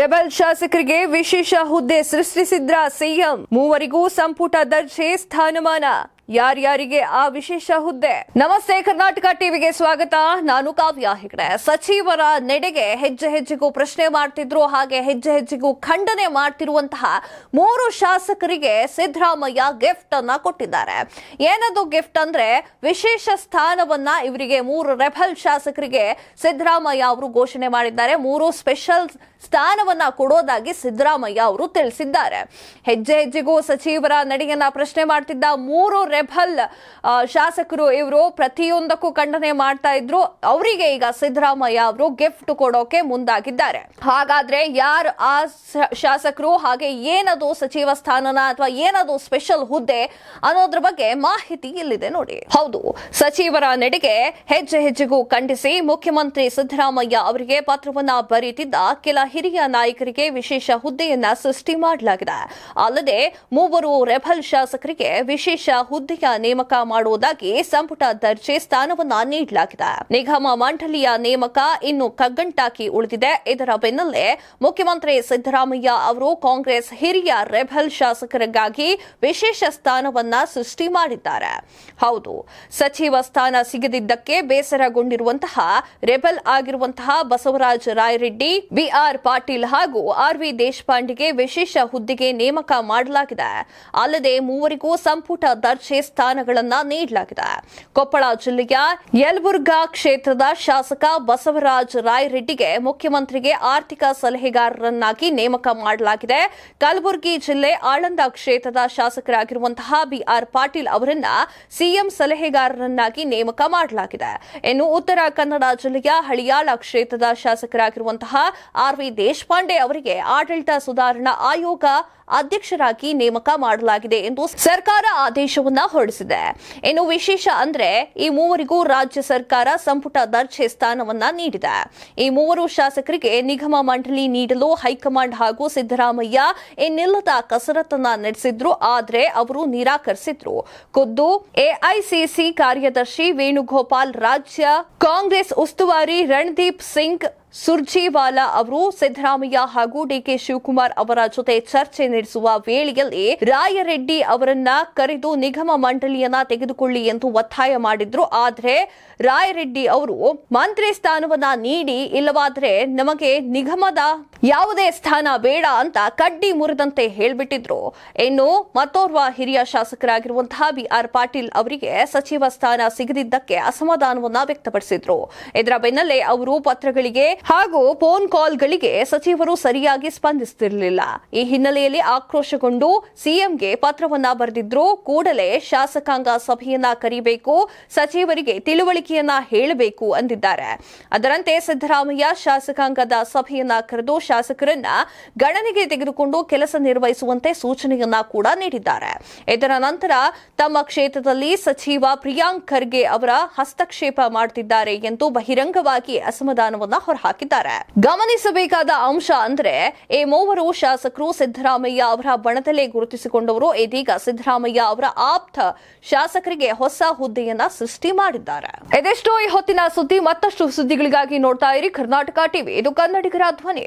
rebel ಶಾಸಕರಿಗೆ ವಿಶೇಷ ಹುದ್ದೆ ಸೃಷ್ಟಿಸಿದ್ರ ಸಿಎಂ ಮೂವರಿಗೂ ಸಂಪುಟ ದರ್ಜೆ ಸ್ಥಾನಮಾನ ಯಾರ್ಯಾರಿಗೆ ಆ ವಿಶೇಷ ಹುದ್ದೆ ನಮಸ್ತೆ ಕರ್ನಾಟಕ ಟಿವಿಗೆ ಸ್ವಾಗತ ನಾನು ಕಾವ್ಯ ಹೆಗಡೆ ಸಚಿವರ ನೆಡೆಗೆ ಹೆಜ್ಜೆ ಹೆಜ್ಜೆಗೂ ಪ್ರಶ್ನೆ ಮಾಡ್ತಿದ್ರು ಹಾಗೆ ಹೆಜ್ಜೆ ಹೆಜ್ಜೆಗೂ ಖಂಡನೆ ಮಾಡ್ತಿರುವಂತಹ ಮೂರು ಶಾಸಕರಿಗೆ ಸಿದ್ದರಾಮಯ್ಯ ಗಿಫ್ಟ್ ಅನ್ನ ಕೊಟ್ಟಿದ್ದಾರೆ ಏನದು ಗಿಫ್ಟ್ ಅಂದ್ರೆ ವಿಶೇಷ ಸ್ಥಾನವನ್ನ ಇವರಿಗೆ ಮೂರು ರೆಬಲ್ ಶಾಸಕರಿಗೆ ಸಿದ್ದರಾಮಯ್ಯ ಅವರು ಘೋಷಣೆ ಮಾಡಿದ್ದಾರೆ ಮೂರು ಸ್ಪೆಷಲ್ ಸ್ಥಾನವನ್ನ ಕೊಡೋದಾಗಿ ಸಿದ್ದರಾಮಯ್ಯ ಅವರು ತಿಳಿಸಿದ್ದಾರೆ ಹೆಜ್ಜೆ ಹೆಜ್ಜೆಗೂ ಸಚಿವರ ನಡೆಯನ್ನ ಪ್ರಶ್ನೆ ಮಾಡ್ತಿದ್ದ ಮೂರು ರೆಬಲ್ ಶಾಸಕರು ಇವರು ಪ್ರತಿಯೊಂದಕ್ಕೂ ಖಂಡನೆ ಮಾಡ್ತಾ ಇದ್ರು ಅವರಿಗೆ ಈಗ ಸಿದ್ದರಾಮಯ್ಯ ಅವರು ಗಿಫ್ಟ್ ಕೊಡೋಕೆ ಮುಂದಾಗಿದ್ದಾರೆ ಹಾಗಾದ್ರೆ ಯಾರು ಆ ಶಾಸಕರು ಹಾಗೆ ಏನದು ಸಚಿವ ಸ್ಥಾನನ ಅಥವಾ ಏನದು ಸ್ಪೆಷಲ್ ಹುದ್ದೆ ಅನ್ನೋದ್ರ ಬಗ್ಗೆ ಮಾಹಿತಿ ಇಲ್ಲಿದೆ ನೋಡಿ ಹೌದು ಸಚಿವರ ನಡೆಗೆ ಹೆಜ್ಜೆ ಹೆಜ್ಜೆಗೂ ಖಂಡಿಸಿ ಮುಖ್ಯಮಂತ್ರಿ ಸಿದ್ದರಾಮಯ್ಯ ಅವರಿಗೆ ಪತ್ರವನ್ನ ಬರೆಯುತ್ತಿದ್ದ ಕೆಲ ಹಿರಿಯ ನಾಯಕರಿಗೆ ವಿಶೇಷ ಹುದ್ದೆಯನ್ನ ಸೃಷ್ಟಿ ಮಾಡಲಾಗಿದೆ ಅಲ್ಲದೆ ಮೂವರು ರೆಬಲ್ ಶಾಸಕರಿಗೆ ವಿಶೇಷ ಹುದ್ದೆ ಹುದ್ದೆಯ ನೇಮಕ ಮಾಡುವುದಾಗಿ ಸಂಪುಟ ದರ್ಜೆ ಸ್ಥಾನವನ್ನ ನೀಡಲಾಗಿದೆ ನಿಗಮ ಮಂಡಳಿಯ ನೇಮಕ ಇನ್ನು ಕಗ್ಗಂಟಾಕಿ ಉಳಿದಿದೆ ಇದರ ಬೆನ್ನಲ್ಲೇ ಮುಖ್ಯಮಂತ್ರಿ ಸಿದ್ದರಾಮಯ್ಯ ಅವರು ಕಾಂಗ್ರೆಸ್ ಹಿರಿಯ ರೆಬೆಲ್ ಶಾಸಕರಿಗಾಗಿ ವಿಶೇಷ ಸ್ಥಾನವನ್ನ ಸೃಷ್ಟಿ ಮಾಡಿದ್ದಾರೆ ಹೌದು ಸಚಿವ ಸ್ಥಾನ ಸಿಗದಿದ್ದಕ್ಕೆ ಬೇಸರಗೊಂಡಿರುವಂತಹ ರೆಬೆಲ್ ಆಗಿರುವಂತಹ ಬಸವರಾಜ ರಾಯರೆಡ್ಡಿ ಬಿಆರ್ ಪಾಟೀಲ್ ಹಾಗೂ ಆರ್ವಿ ದೇಶಪಾಂಡೆಗೆ ವಿಶೇಷ ಹುದ್ದೆಗೆ ನೇಮಕ ಮಾಡಲಾಗಿದೆ ಅಲ್ಲದೆ ಮೂವರಿಗೂ ಸಂಪುಟ ದರ್ಜೆ ರಾಜೀವ್ ಸ್ಥಾನಗಳನ್ನು ನೀಡಲಾಗಿದೆ ಕೊಪ್ಪಳ ಜಿಲ್ಲೆಯ ಯಲಬುರ್ಗಾ ಕ್ಷೇತ್ರದ ಶಾಸಕ ಬಸವರಾಜ ರಾಯರೆಡ್ಡಿಗೆ ಮುಖ್ಯಮಂತ್ರಿಗೆ ಆರ್ಥಿಕ ಸಲಹೆಗಾರರನ್ನಾಗಿ ನೇಮಕ ಮಾಡಲಾಗಿದೆ ಕಲಬುರಗಿ ಜಿಲ್ಲೆ ಆಳಂದ ಕ್ಷೇತ್ರದ ಶಾಸಕರಾಗಿರುವಂತಹ ಬಿಆರ್ ಪಾಟೀಲ್ ಅವರನ್ನ ಸಿಎಂ ಸಲಹೆಗಾರರನ್ನಾಗಿ ನೇಮಕ ಮಾಡಲಾಗಿದೆ ಇನ್ನು ಉತ್ತರ ಕನ್ನಡ ಜಿಲ್ಲೆಯ ಹಳಿಯಾಳ ಕ್ಷೇತ್ರದ ಶಾಸಕರಾಗಿರುವಂತಹ ಆರ್ವಿ ದೇಶಪಾಂಡೆ ಅವರಿಗೆ ಆಡಳಿತ ಸುಧಾರಣಾ ಆಯೋಗ ಅಧ್ಯಕ್ಷರಾಗಿ ನೇಮಕ ಮಾಡಲಾಗಿದೆ ಎಂದು ಸರ್ಕಾರ ಆದೇಶವನ್ನ ಹೊರಡಿಸಿದೆ ಇನ್ನು ವಿಶೇಷ ಅಂದ್ರೆ ಈ ಮೂವರಿಗೂ ರಾಜ್ಯ ಸರ್ಕಾರ ಸಂಪುಟ ದರ್ಜೆ ಸ್ಥಾನವನ್ನ ನೀಡಿದೆ ಈ ಮೂವರು ಶಾಸಕರಿಗೆ ನಿಗಮ ಮಂಡಳಿ ನೀಡಲು ಹೈಕಮಾಂಡ್ ಹಾಗೂ ಸಿದ್ದರಾಮಯ್ಯ ಇನ್ನಿಲ್ಲದ ಕಸರತ್ತನ್ನ ನಡೆಸಿದ್ರು ಆದರೆ ಅವರು ನಿರಾಕರಿಸಿದ್ರು ಖುದ್ದು ಎಐಸಿಸಿ ಕಾರ್ಯದರ್ಶಿ ವೇಣುಗೋಪಾಲ್ ರಾಜ್ಯ ಕಾಂಗ್ರೆಸ್ ಉಸ್ತುವಾರಿ ರಣದೀಪ್ ಸಿಂಗ್ ಸುರ್ಜೀವಾಲಾ ಅವರು ಸಿದ್ದರಾಮಯ್ಯ ಹಾಗೂ ಡಿಕೆ ಶಿವಕುಮಾರ್ ಅವರ ಜೊತೆ ಚರ್ಚೆ ನಡೆಸುವ ವೇಳೆಯಲ್ಲಿ ರಾಯರೆಡ್ಡಿ ಅವರನ್ನ ಕರೆದು ನಿಗಮ ಮಂಡಳಿಯನ್ನ ತೆಗೆದುಕೊಳ್ಳಿ ಎಂದು ಒತ್ತಾಯ ಮಾಡಿದ್ರು ಆದರೆ ರಾಯರೆಡ್ಡಿ ಅವರು ಮಂತ್ರಿ ಸ್ಥಾನವನ್ನ ನೀಡಿ ಇಲ್ಲವಾದರೆ ನಮಗೆ ನಿಗಮದ ಯಾವುದೇ ಸ್ಥಾನ ಬೇಡ ಅಂತ ಕಡ್ಡಿ ಮುರಿದಂತೆ ಹೇಳ್ಬಿಟ್ಟಿದ್ರು ಇನ್ನು ಮತ್ತೋರ್ವ ಹಿರಿಯ ಶಾಸಕರಾಗಿರುವಂತಹ ಬಿ ಆರ್ ಪಾಟೀಲ್ ಅವರಿಗೆ ಸಚಿವ ಸ್ಥಾನ ಸಿಗದಿದ್ದಕ್ಕೆ ಅಸಮಾಧಾನವನ್ನ ವ್ಯಕ್ತಪಡಿಸಿದ್ರು ಇದರ ಬೆನ್ನಲ್ಲೇ ಅವರು ಪತ್ರಗಳಿಗೆ ಹಾಗೂ ಫೋನ್ ಕಾಲ್ಗಳಿಗೆ ಸಚಿವರು ಸರಿಯಾಗಿ ಸ್ಪಂದಿಸುತ್ತಿರಲಿಲ್ಲ ಈ ಹಿನ್ನೆಲೆಯಲ್ಲಿ ಆಕ್ರೋಶಗೊಂಡು ಸಿಎಂಗೆ ಪತ್ರವನ್ನ ಬರೆದಿದ್ರು ಕೂಡಲೇ ಶಾಸಕಾಂಗ ಸಭೆಯನ್ನ ಕರೀಬೇಕು ಸಚಿವರಿಗೆ ತಿಳುವಳಿಕೆಯನ್ನ ಹೇಳಬೇಕು ಅಂದಿದ್ದಾರೆ ಅದರಂತೆ ಸಿದ್ದರಾಮಯ್ಯ ಶಾಸಕಾಂಗದ ಸಭೆಯನ್ನ ಕರೆದು ಶಾಸಕರನ್ನ ಗಣನೆಗೆ ತೆಗೆದುಕೊಂಡು ಕೆಲಸ ನಿರ್ವಹಿಸುವಂತೆ ಸೂಚನೆಯನ್ನ ಕೂಡ ನೀಡಿದ್ದಾರೆ ಇದರ ನಂತರ ತಮ್ಮ ಕ್ಷೇತ್ರದಲ್ಲಿ ಸಚಿವ ಪ್ರಿಯಾಂಕ್ ಖರ್ಗೆ ಅವರ ಹಸ್ತಕ್ಷೇಪ ಮಾಡುತ್ತಿದ್ದಾರೆ ಎಂದು ಬಹಿರಂಗವಾಗಿ ಅಸಮಾಧಾನವನ್ನ ಹೊರಹಾಕಿದ್ದಾರೆ ಗಮನಿಸಬೇಕಾದ ಅಂಶ ಅಂದ್ರೆ ಈ ಮೂವರು ಶಾಸಕರು ಸಿದ್ದರಾಮಯ್ಯ ಅವರ ಬಣದಲ್ಲೇ ಗುರುತಿಸಿಕೊಂಡವರು ಇದೀಗ ಸಿದ್ದರಾಮಯ್ಯ ಅವರ ಆಪ್ತ ಶಾಸಕರಿಗೆ ಹೊಸ ಹುದ್ದೆಯನ್ನ ಸೃಷ್ಟಿ ಮಾಡಿದ್ದಾರೆ ಇದೆಷ್ಟೋ ಈ ಹೊತ್ತಿನ ಸುದ್ದಿ ಮತ್ತಷ್ಟು ಸುದ್ದಿಗಳಿಗಾಗಿ ನೋಡ್ತಾ ಇರಿ ಕರ್ನಾಟಕ ಟಿವಿ ಇದು ಕನ್ನಡಿಗರ ಧ್ವನಿ